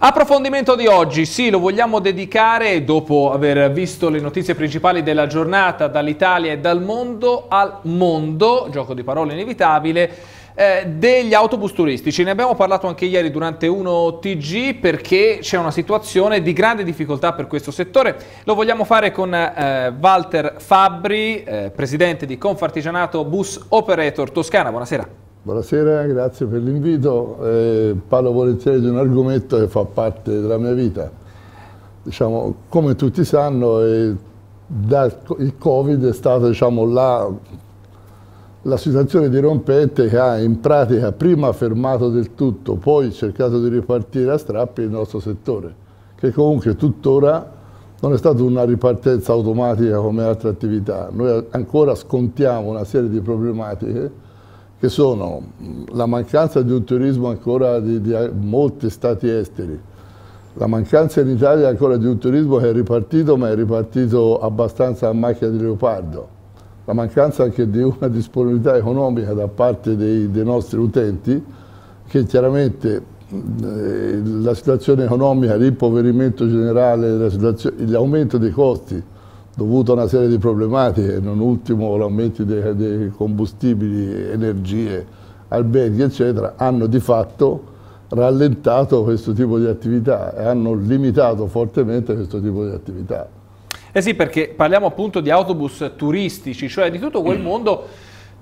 Approfondimento di oggi, sì, lo vogliamo dedicare, dopo aver visto le notizie principali della giornata dall'Italia e dal mondo, al mondo, gioco di parole inevitabile, eh, degli autobus turistici. Ne abbiamo parlato anche ieri durante uno TG perché c'è una situazione di grande difficoltà per questo settore. Lo vogliamo fare con eh, Walter Fabbri, eh, presidente di Confartigianato Bus Operator Toscana. Buonasera. Buonasera, grazie per l'invito. Eh, parlo volentieri di un argomento che fa parte della mia vita. Diciamo, come tutti sanno, eh, da, il Covid è stata diciamo, la, la, situazione dirompente che ha in pratica prima fermato del tutto, poi cercato di ripartire a strappi il nostro settore, che comunque tuttora non è stata una ripartenza automatica come altre attività. Noi ancora scontiamo una serie di problematiche che sono la mancanza di un turismo ancora di, di molti stati esteri, la mancanza in Italia ancora di un turismo che è ripartito, ma è ripartito abbastanza a macchia di leopardo, la mancanza anche di una disponibilità economica da parte dei, dei nostri utenti, che chiaramente eh, la situazione economica, l'impoverimento generale, l'aumento dei costi dovuto a una serie di problematiche, non ultimo l'aumento dei, dei combustibili, energie, alberghi, eccetera, hanno di fatto rallentato questo tipo di attività e hanno limitato fortemente questo tipo di attività. Eh sì, perché parliamo appunto di autobus turistici, cioè di tutto quel mondo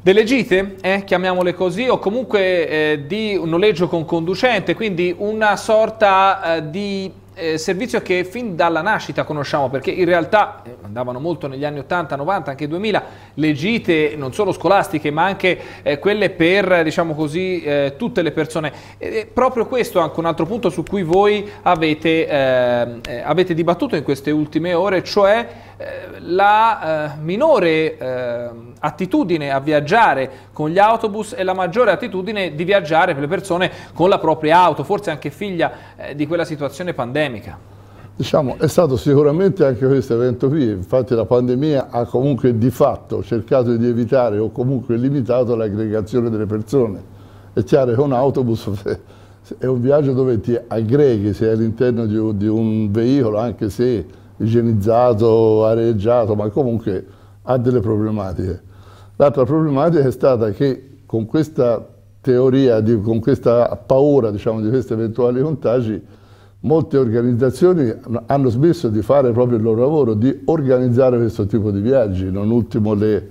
delle gite, eh, chiamiamole così, o comunque eh, di un noleggio con conducente, quindi una sorta eh, di eh, servizio che fin dalla nascita conosciamo, perché in realtà eh, andavano molto negli anni 80, 90, anche 2000, le gite non solo scolastiche ma anche eh, quelle per diciamo così, eh, tutte le persone. E, proprio questo è anche un altro punto su cui voi avete, ehm, eh, avete dibattuto in queste ultime ore, cioè eh, la eh, minore eh, attitudine a viaggiare con gli autobus e la maggiore attitudine di viaggiare per le persone con la propria auto, forse anche figlia eh, di quella situazione pandemica. Diciamo, è stato sicuramente anche questo evento qui, infatti la pandemia ha comunque di fatto cercato di evitare o comunque limitato l'aggregazione delle persone. È chiaro che un autobus è un viaggio dove ti aggreghi, sei all'interno di, di un veicolo, anche se igienizzato, areggiato, ma comunque ha delle problematiche. L'altra problematica è stata che con questa teoria, di, con questa paura diciamo, di questi eventuali contagi, molte organizzazioni hanno smesso di fare proprio il loro lavoro, di organizzare questo tipo di viaggi, non ultimo le,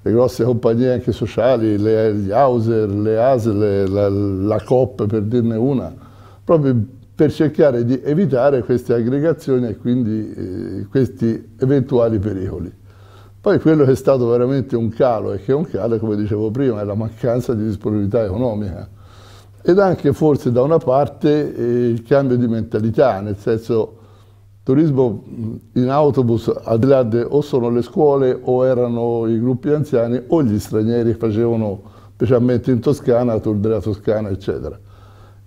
le grosse compagnie anche sociali, le, gli Hauser, le ASL, la, la COP per dirne una, proprio per cercare di evitare queste aggregazioni e quindi eh, questi eventuali pericoli. Poi quello che è stato veramente un calo e che è un calo, come dicevo prima, è la mancanza di disponibilità economica ed anche forse da una parte eh, il cambio di mentalità, nel senso turismo in autobus al di là de, o sono le scuole o erano i gruppi anziani o gli stranieri che facevano specialmente in Toscana, Tour della Toscana eccetera.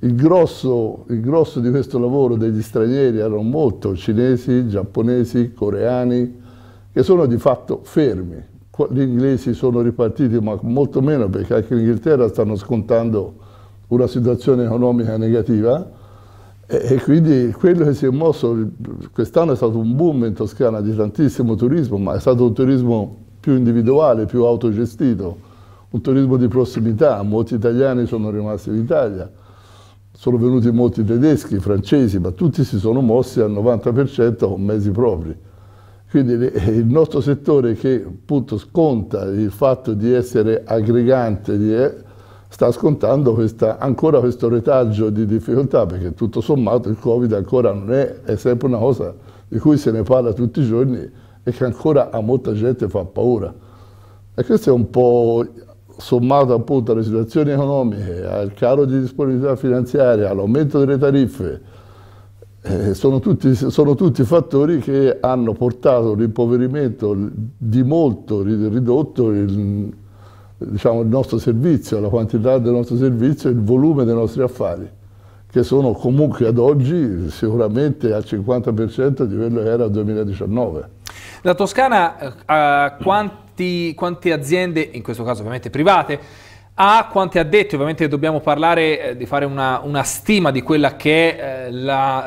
Il grosso, il grosso, di questo lavoro degli stranieri erano molto cinesi, giapponesi, coreani, che sono di fatto fermi. Gli inglesi sono ripartiti, ma molto meno, perché anche in Inghilterra stanno scontando una situazione economica negativa e, e quindi quello che si è mosso, quest'anno è stato un boom in Toscana di tantissimo turismo, ma è stato un turismo più individuale, più autogestito, un turismo di prossimità, molti italiani sono rimasti in Italia sono venuti molti tedeschi, francesi, ma tutti si sono mossi al 90% con mezzi propri. Quindi eh, il nostro settore che appunto sconta il fatto di essere aggregante, di, eh, sta scontando questa, ancora questo retaggio di difficoltà, perché tutto sommato il Covid ancora non è, è sempre una cosa di cui se ne parla tutti i giorni e che ancora a molta gente fa paura. E questo è un po' sommato appunto alle situazioni economiche, al calo di disponibilità finanziaria, all'aumento delle tariffe, eh, sono, tutti, sono, tutti, fattori che hanno portato l'impoverimento di molto ridotto il, diciamo, il nostro servizio, la quantità del nostro servizio e il volume dei nostri affari, che sono comunque ad oggi sicuramente al 50% di quello che era il 2019. La Toscana eh, ha quanti, quante aziende, in questo caso ovviamente private, a quanti addetti, ovviamente dobbiamo parlare eh, di fare una, una, stima di quella che è eh,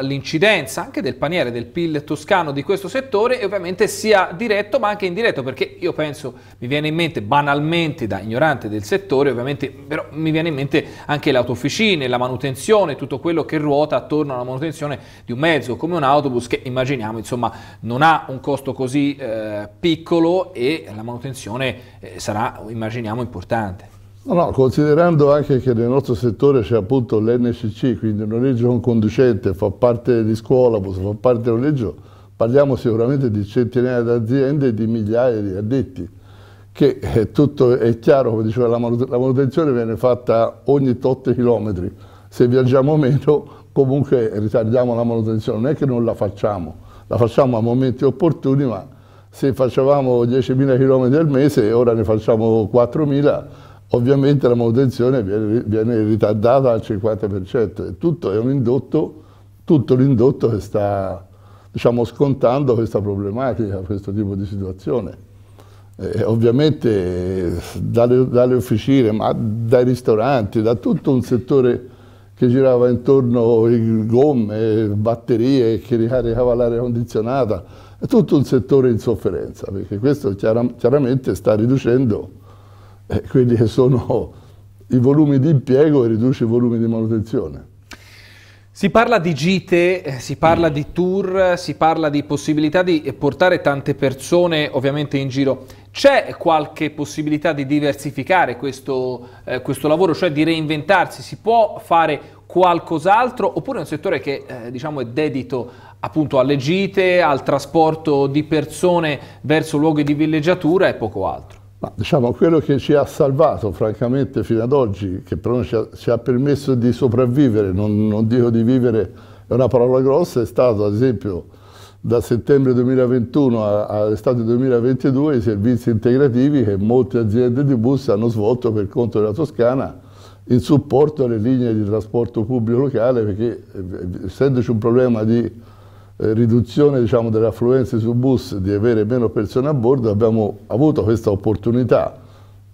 l'incidenza anche del paniere, del PIL toscano di questo settore e ovviamente sia diretto ma anche indiretto perché io penso, mi viene in mente banalmente da ignorante del settore, ovviamente però mi viene in mente anche le autofficine, la manutenzione, tutto quello che ruota attorno alla manutenzione di un mezzo come un autobus che immaginiamo insomma non ha un costo così eh, piccolo e la manutenzione eh, sarà immaginiamo importante. No, no, considerando anche che nel nostro settore c'è appunto l'NCC, quindi un noleggio non conducente, fa parte di scuola, fa parte del noleggio, parliamo sicuramente di centinaia di aziende e di migliaia di addetti, che è eh, tutto è chiaro, come diceva, la, manutenzione viene fatta ogni 8 chilometri, se viaggiamo meno comunque ritardiamo la manutenzione, non è che non la facciamo, la facciamo a momenti opportuni, ma se facevamo 10.000 km al mese, e ora ne facciamo 4.000 ovviamente la manutenzione viene, viene ritardata al 50%, e tutto è un indotto, tutto l'indotto che sta diciamo, scontando questa problematica, questo tipo di situazione. Eh, ovviamente dalle, dalle, officine, ma dai ristoranti, da tutto un settore che girava intorno a gomme, batterie, che ricaricava l'aria condizionata, è tutto un settore in sofferenza, perché questo chiaramente sta riducendo eh, quelli che sono i volumi di impiego e riduce i volumi di manutenzione. Si parla di gite, eh, si parla di tour, si parla di possibilità di portare tante persone ovviamente in giro. C'è qualche possibilità di diversificare questo, eh, questo, lavoro, cioè di reinventarsi? Si può fare qualcos'altro oppure è un settore che eh, diciamo è dedito appunto alle gite, al trasporto di persone verso luoghi di villeggiatura e poco altro? Ma diciamo quello che ci ha salvato francamente fino ad oggi, che però ci ha, ci ha permesso di sopravvivere, non, non, dico di vivere, è una parola grossa, è stato ad esempio da settembre 2021 all'estate 2022 i servizi integrativi che molte aziende di bus hanno svolto per conto della Toscana in supporto alle linee di trasporto pubblico locale perché eh, eh, essendoci un problema di eh, riduzione diciamo, delle affluenze su bus, di avere meno persone a bordo, abbiamo avuto questa opportunità.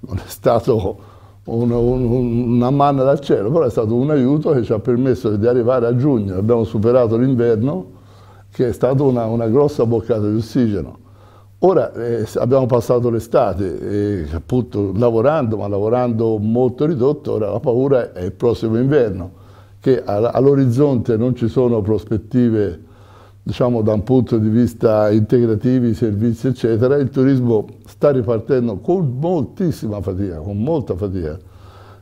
Non è stato una, una manna dal cielo, però è stato un aiuto che ci ha permesso di arrivare a giugno. Abbiamo superato l'inverno, che è stata una, una, grossa boccata di ossigeno. Ora eh, abbiamo passato l'estate, appunto lavorando, ma lavorando molto ridotto, ora la paura è il prossimo inverno, che all'orizzonte non ci sono prospettive diciamo da un punto di vista integrativi, servizi eccetera, il turismo sta ripartendo con moltissima fatica, con molta fatica.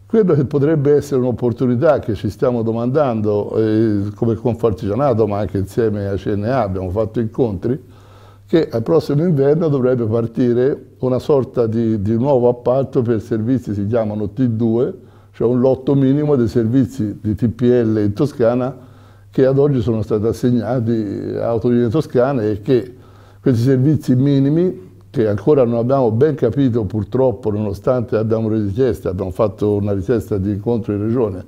Quello che potrebbe essere un'opportunità che ci stiamo domandando eh, come Confartigianato, ma anche insieme a CNA abbiamo fatto incontri, che al prossimo inverno dovrebbe partire una sorta di, di nuovo appalto per servizi, si chiamano T2, cioè un lotto minimo dei servizi di TPL in Toscana che ad oggi sono stati assegnati a Autolinee Toscane e che questi servizi minimi che ancora non abbiamo ben capito purtroppo nonostante abbiamo richiesto, abbiamo fatto una richiesta di incontro in regione,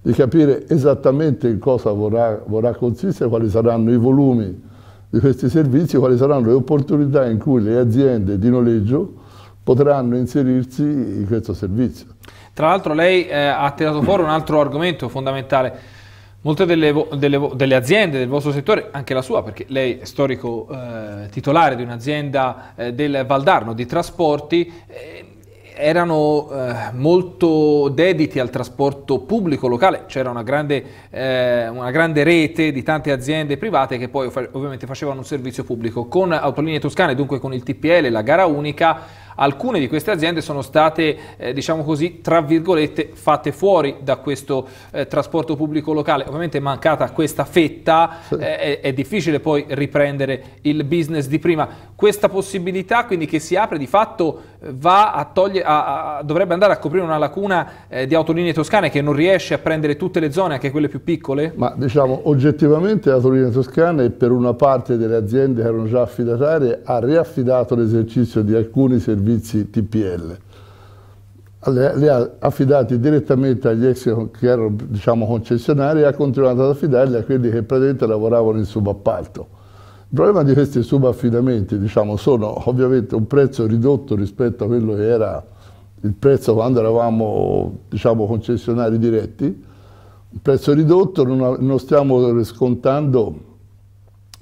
di capire esattamente in cosa vorrà, vorrà consistere, quali saranno i volumi di questi servizi, quali saranno le opportunità in cui le aziende di noleggio potranno inserirsi in questo servizio. Tra l'altro lei eh, ha tirato fuori un altro argomento fondamentale, Molte delle, delle, delle, aziende del vostro settore, anche la sua, perché lei è storico eh, titolare di un'azienda eh, del Valdarno di trasporti, eh, erano eh, molto dediti al trasporto pubblico locale, c'era una, eh, una grande, rete di tante aziende private che poi ovviamente facevano un servizio pubblico. Con Autolinee Toscane, dunque con il TPL, la gara unica, alcune di queste aziende sono state, eh, diciamo così, tra virgolette, fatte fuori da questo eh, trasporto pubblico locale. Ovviamente mancata questa fetta sì. eh, è, difficile poi riprendere il business di prima. Questa possibilità quindi che si apre di fatto eh, a toglie, a, a, dovrebbe andare a coprire una lacuna eh, di autolinee toscane che non riesce a prendere tutte le zone, anche quelle più piccole? Ma diciamo oggettivamente l'autolinea toscana per una parte delle aziende che erano già affidatarie ha riaffidato l'esercizio di alcuni servizi servizi TPL. Le, le ha affidati direttamente agli ex che erano diciamo, concessionari e ha continuato ad affidarli a quelli che praticamente lavoravano in subappalto. Il problema di questi subaffidamenti diciamo, sono ovviamente un prezzo ridotto rispetto a quello che era il prezzo quando eravamo diciamo, concessionari diretti, un prezzo ridotto, non, non stiamo riscontando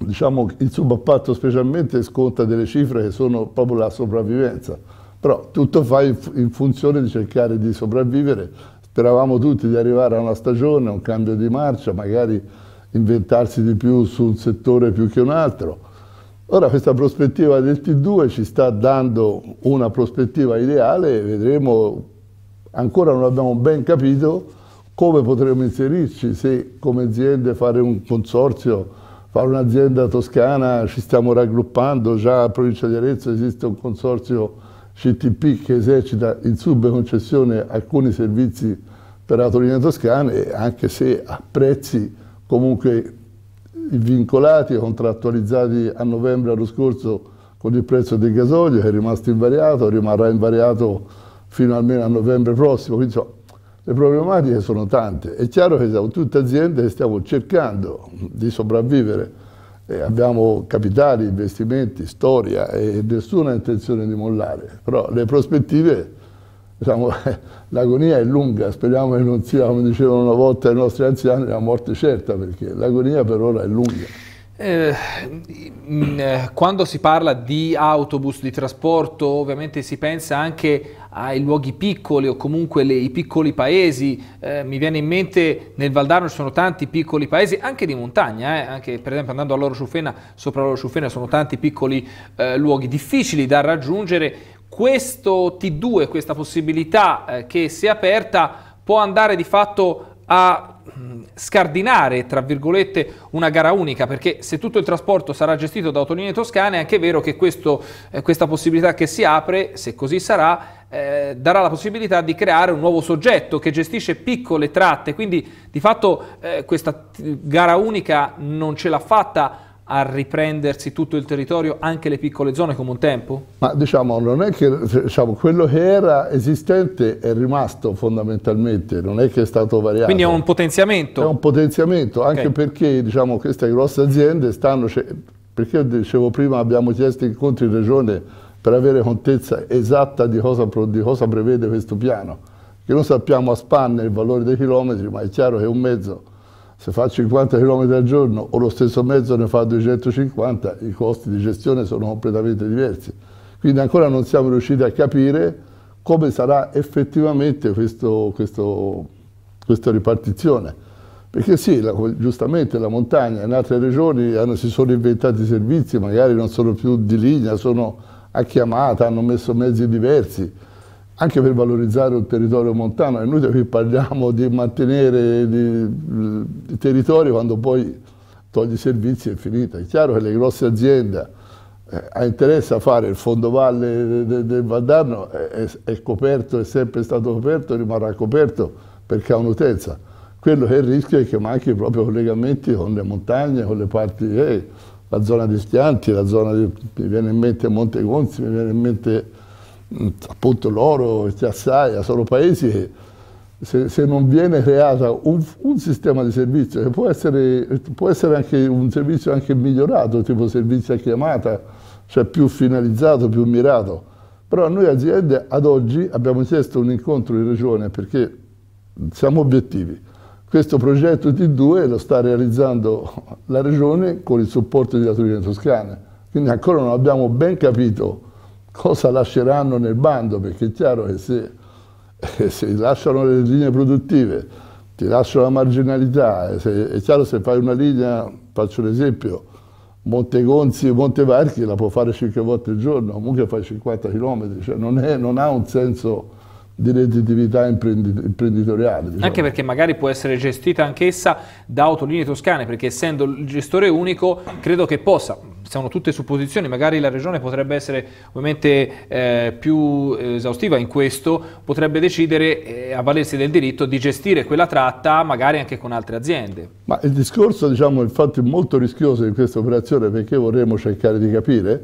diciamo, il subappalto specialmente sconta delle cifre che sono proprio la sopravvivenza, però tutto fa in funzione di cercare di sopravvivere. Speravamo tutti di arrivare a una stagione, a un cambio di marcia, magari inventarsi di più su un settore più che un altro. Ora questa prospettiva del T2 ci sta dando una prospettiva ideale, vedremo, ancora non abbiamo ben capito come potremo inserirci, se come aziende fare un consorzio fare un'azienda toscana, ci stiamo raggruppando, già a provincia di Arezzo esiste un consorzio CTP che esercita in subconcessione alcuni servizi per autolinee toscane, anche se a prezzi comunque vincolati e contrattualizzati a novembre dello scorso con il prezzo del gasolio che è rimasto invariato, rimarrà invariato fino almeno a novembre prossimo, quindi insomma, le problematiche sono tante, è chiaro che siamo tutte aziende che stiamo cercando di sopravvivere, e abbiamo capitali, investimenti, storia e nessuna intenzione di mollare, però le prospettive, diciamo, l'agonia è lunga, speriamo che non sia, come dicevano una volta i nostri anziani, la morte certa, perché l'agonia per ora è lunga. Eh, mm, eh, quando si parla di autobus, di trasporto, ovviamente si pensa anche ai luoghi piccoli o comunque le, i piccoli paesi. Eh, mi viene in mente nel Valdarno ci sono tanti piccoli paesi, anche di montagna, eh, anche per esempio andando a Loro Ciuffena, sopra l'Oro Ciuffena sono tanti piccoli eh, luoghi difficili da raggiungere. Questo T2, questa possibilità eh, che si è aperta, può andare di fatto a scardinare, tra virgolette, una gara unica, perché se tutto il trasporto sarà gestito da autolinee toscane, è anche vero che questo, eh, questa possibilità che si apre, se così sarà, eh, darà la possibilità di creare un nuovo soggetto che gestisce piccole tratte, quindi di fatto eh, questa gara unica non ce l'ha fatta a riprendersi tutto il territorio, anche le piccole zone come un tempo? Ma diciamo, non è che diciamo, quello che era esistente è rimasto fondamentalmente, non è che è stato variato. Quindi è un potenziamento? È un potenziamento, anche okay. perché diciamo, queste grosse aziende stanno... Perché dicevo prima abbiamo chiesto incontri in regione per avere contezza esatta di cosa, di cosa prevede questo piano, che non sappiamo a spanne il valore dei chilometri, ma è chiaro che un mezzo se fa 50 km al giorno o lo stesso mezzo ne fa 250, i costi di gestione sono completamente diversi. Quindi ancora non siamo riusciti a capire come sarà effettivamente questo, questo, questa ripartizione. Perché sì, la, giustamente la montagna in altre regioni hanno, si sono inventati servizi, magari non sono più di linea, sono a chiamata, hanno messo mezzi diversi, anche per valorizzare il territorio montano, è inutile che parliamo di mantenere i territori quando poi togli i servizi e è finita. È chiaro che le grosse aziende eh, ha interesse a fare il fondovalle del, del Valdarno, è, è, coperto, è sempre stato coperto, rimarrà coperto perché ha un'utenza. Quello che è il rischio è che manchi i propri collegamenti con le montagne, con le parti, eh, la zona di Schianti, la zona di, mi viene in mente Monte Gonzi, mi viene in mente appunto l'oro, il acciaia, sono paesi che se, se, non viene creato un, un, sistema di servizio, che può essere, può essere anche un servizio anche migliorato, tipo servizio a chiamata, cioè più finalizzato, più mirato, però noi aziende ad oggi abbiamo chiesto un incontro in regione perché siamo obiettivi. Questo progetto T2 lo sta realizzando la regione con il supporto di Torino Toscana, quindi ancora non abbiamo ben capito cosa lasceranno nel bando, perché è chiaro che se, eh, se lasciano le linee produttive, ti lasciano la marginalità, eh, se, è chiaro se fai una linea, faccio l'esempio, Montegonzi e Montevarchi la può fare 5 volte al giorno, comunque fai 50 km, cioè non, è, non ha un senso di redditività imprenditoriale. Diciamo. Anche perché magari può essere gestita anch'essa da autolinee toscane, perché essendo il gestore unico credo che possa, sono tutte supposizioni, magari la regione potrebbe essere ovviamente eh, più esaustiva in questo, potrebbe decidere, eh, avvalersi del diritto, di gestire quella tratta magari anche con altre aziende. Ma il discorso diciamo infatti è molto rischioso in questa operazione perché vorremmo cercare di capire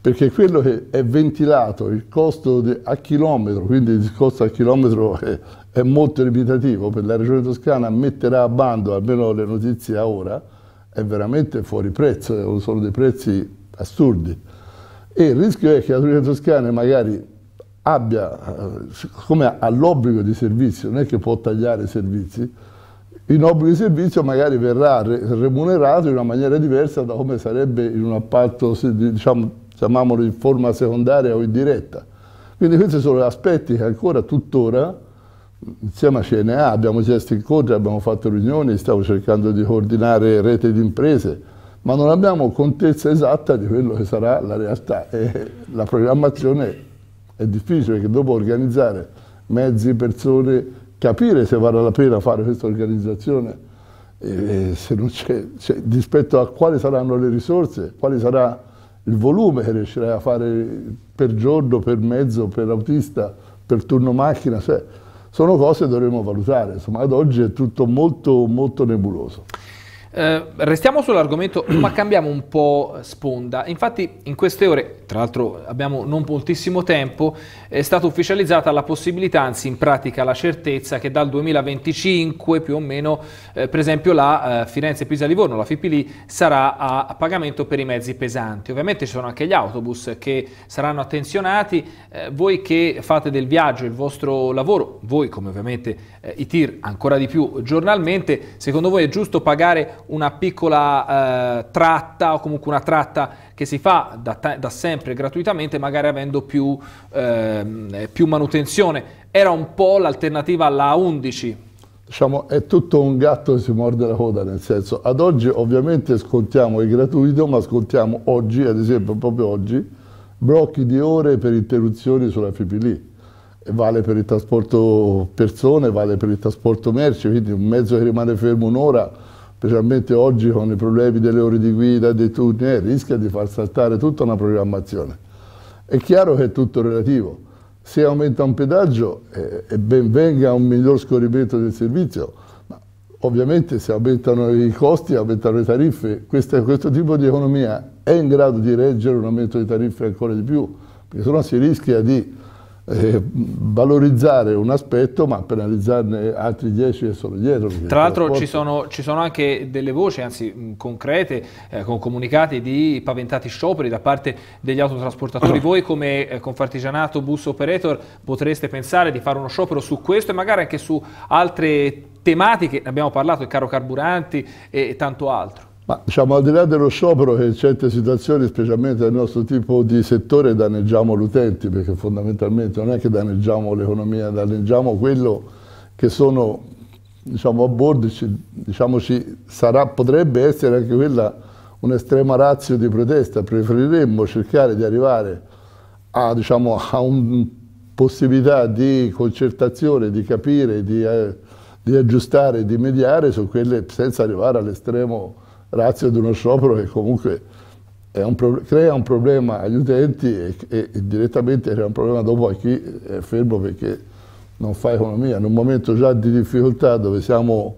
perché quello che è ventilato, il costo a chilometro, quindi il costo a chilometro è, è molto limitativo, per la Regione Toscana metterà a bando, almeno le notizie ora, è veramente fuori prezzo, eh, sono dei prezzi assurdi. E il rischio è che la Regione Toscana magari abbia, eh, siccome ha l'obbligo di servizio, non è che può tagliare i servizi, in obbligo di servizio magari verrà remunerato in una maniera diversa da come sarebbe in un appalto diciamo, chiamiamolo in forma secondaria o indiretta. Quindi questi sono aspetti che ancora tuttora insieme a CNA abbiamo chiesto incontri, abbiamo fatto riunioni, stiamo cercando di coordinare rete di imprese, ma non abbiamo contezza esatta di quello che sarà la realtà. E la programmazione è difficile perché dopo organizzare mezzi, persone, capire se vale la pena fare questa organizzazione, e se non c'è, cioè, rispetto a quali saranno le risorse, quali sarà il volume che riuscirei a fare per giorno, per mezzo, per autista, per turno macchina, cioè, sono cose che dovremmo valutare, insomma ad oggi è tutto molto, molto nebuloso. Eh, restiamo sull'argomento, ma cambiamo un po' sponda. Infatti, in queste ore, tra l'altro abbiamo non moltissimo tempo, è stata ufficializzata la possibilità, anzi in pratica la certezza, che dal 2025 più o meno, eh, per esempio, la eh, Firenze-Pisa-Livorno, la Fipili, sarà a, a, pagamento per i mezzi pesanti. Ovviamente ci sono anche gli autobus che saranno attenzionati. Eh, voi che fate del viaggio il vostro lavoro, voi come ovviamente eh, i TIR ancora di più giornalmente, secondo voi è giusto pagare una piccola eh, tratta o comunque una tratta che si fa da, da sempre gratuitamente, magari avendo più, eh, più manutenzione. Era un po' l'alternativa alla 11. Diciamo, è tutto un gatto che si morde la coda, nel senso, ad oggi ovviamente scontiamo il gratuito, ma scontiamo oggi, ad esempio proprio oggi, blocchi di ore per interruzioni sulla FPL vale per il trasporto persone, vale per il trasporto merci, quindi un mezzo che rimane fermo un'ora specialmente oggi con i problemi delle ore di guida, dei turni, eh, rischia di far saltare tutta una programmazione. È chiaro che è tutto relativo. Se aumenta un pedaggio eh, e ben venga un miglior scorrimento del servizio, ma ovviamente se aumentano i costi, aumentano le tariffe, Questa, questo tipo di economia è in grado di reggere un aumento di tariffe ancora di più, perché sennò si rischia di eh, valorizzare un aspetto ma penalizzarne altri 10 che sono dietro. Tra l'altro ci, ci sono, anche delle voci, anzi concrete, eh, con comunicati di paventati scioperi da parte degli autotrasportatori. Voi come eh, Confartigianato Bus Operator potreste pensare di fare uno sciopero su questo e magari anche su altre tematiche, ne abbiamo parlato, il caro carburanti e tanto altro. Ma diciamo, al di là dello sciopero che in certe situazioni, specialmente nel nostro tipo di settore, danneggiamo l'utente, perché fondamentalmente non è che danneggiamo l'economia, danneggiamo quello che sono diciamo, a bordo, ci diciamo, sarà, potrebbe essere anche quella un'estrema razio di protesta, preferiremmo cercare di arrivare a, diciamo, a una possibilità di concertazione, di capire, di, eh, di aggiustare, di mediare su quelle senza arrivare all'estremo razio di uno sciopero che comunque un crea un problema agli utenti e, e, e, direttamente crea un problema dopo a chi è fermo perché non fa economia. In un momento già di difficoltà dove siamo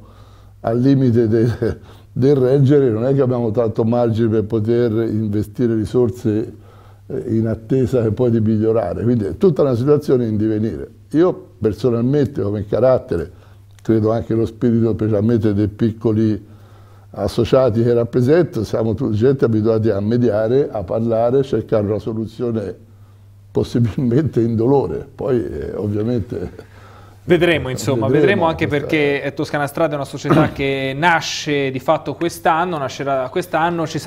al limite del, del reggere, non è che abbiamo tanto margine per poter investire risorse eh, in attesa che poi di migliorare. Quindi è tutta una situazione in divenire. Io personalmente come carattere, credo anche lo spirito specialmente dei piccoli associati che rappresento, siamo gente abituati a mediare, a parlare, a cercare una soluzione possibilmente indolore. Poi eh, ovviamente Vedremo, eh, insomma, vedremo, vedremo anche perché eh, Toscana Strada è una società che nasce di fatto quest'anno, nascerà quest'anno, ci,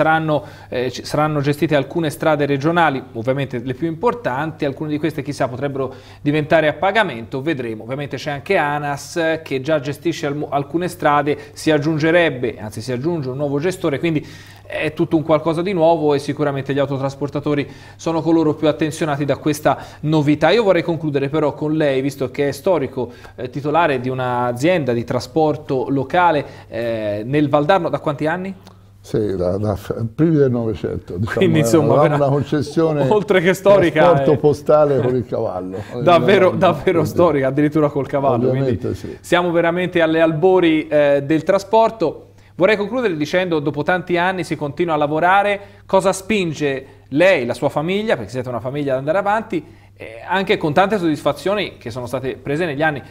eh, ci saranno, gestite alcune strade regionali, ovviamente le più importanti, alcune di queste chissà potrebbero diventare a pagamento, vedremo. Ovviamente c'è anche ANAS che già gestisce alcune strade, si aggiungerebbe, anzi si aggiunge un nuovo gestore, quindi è tutto un qualcosa di nuovo e sicuramente gli autotrasportatori sono coloro più attenzionati da questa novità. Io vorrei concludere però con lei, visto che è storico eh, titolare di un'azienda di trasporto locale eh, nel Valdarno, da quanti anni? Sì, da, da primi del Novecento. Diciamo, Quindi eh, insomma, una, una concessione oltre che storica. Trasporto eh. postale con il cavallo. davvero, eh, davvero quindi, storica, addirittura col cavallo. Sì. Siamo veramente alle albori eh, del trasporto. Vorrei concludere dicendo, dopo tanti anni si continua a lavorare, cosa spinge lei, la sua famiglia, perché siete una famiglia ad andare avanti, eh, anche con tante soddisfazioni che sono state prese negli anni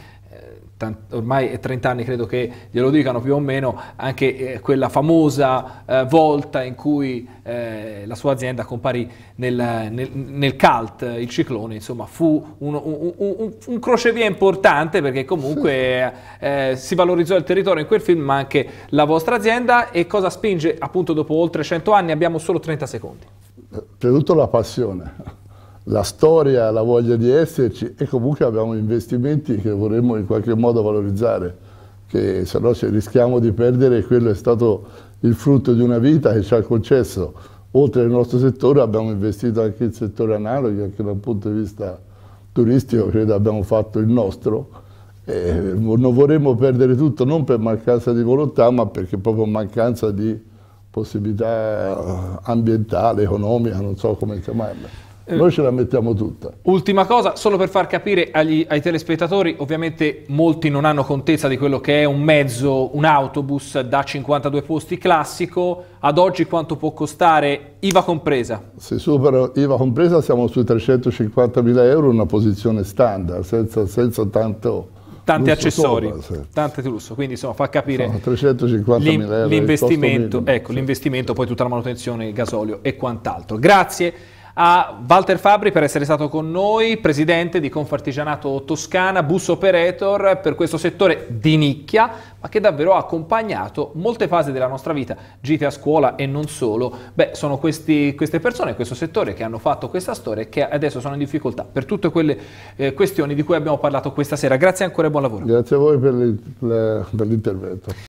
ormai è 30 anni credo che glielo dicano più o meno, anche eh, quella famosa eh, volta in cui eh, la sua azienda comparì nel, nel, nel, CALT, il ciclone, insomma fu un, un, un, un crocevia importante perché comunque eh, si valorizzò il territorio in quel film ma anche la vostra azienda e cosa spinge appunto dopo oltre 100 anni, abbiamo solo 30 secondi. Eh, prima la passione la storia, la voglia di esserci e comunque abbiamo investimenti che vorremmo in qualche modo valorizzare, che se no ci rischiamo di perdere, quello è stato il frutto di una vita che ci ha concesso, oltre al nostro settore abbiamo investito anche in settore analoghi, anche dal punto di vista turistico credo abbiamo fatto il nostro, E non vorremmo perdere tutto non per mancanza di volontà ma perché proprio mancanza di possibilità ambientale, economica, non so come chiamarla. Eh, Noi ce la mettiamo tutta. Ultima cosa, solo per far capire agli, ai telespettatori, ovviamente molti non hanno contezza di quello che è un mezzo, un autobus da 52 posti classico, ad oggi quanto può costare IVA compresa? Se supera IVA compresa siamo sui 350.000 euro, una posizione standard, senza, senza tanto tanti accessori, sopra, sì. tanti lusso, quindi insomma fa capire l'investimento, ecco, sì, l'investimento, poi tutta la manutenzione, il gasolio e quant'altro. Grazie a Walter Fabri per essere stato con noi, presidente di Confartigianato Toscana, bus operator per questo settore di nicchia, ma che davvero ha accompagnato molte fasi della nostra vita, gite a scuola e non solo. Beh, sono questi, queste persone, questo settore che hanno fatto questa storia e che adesso sono in difficoltà per tutte quelle eh, questioni di cui abbiamo parlato questa sera. Grazie ancora e buon lavoro. Grazie a voi per l'intervento.